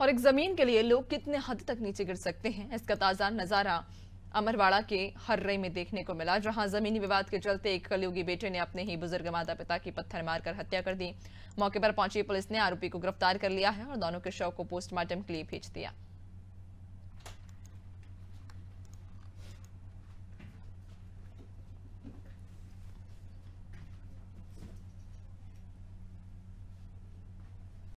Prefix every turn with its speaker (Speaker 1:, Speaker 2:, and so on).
Speaker 1: और एक जमीन के लिए लोग कितने हद तक नीचे गिर सकते हैं इसका ताजा नजारा अमरवाड़ा के हर्रे में देखने को मिला जहां जमीनी विवाद के चलते एक कलयुगी बेटे ने अपने ही बुजुर्ग माता पिता की पत्थर मारकर हत्या कर दी मौके पर पहुंची पुलिस ने आरोपी को गिरफ्तार कर लिया है और दोनों के शव को पोस्टमार्टम के लिए भेज दिया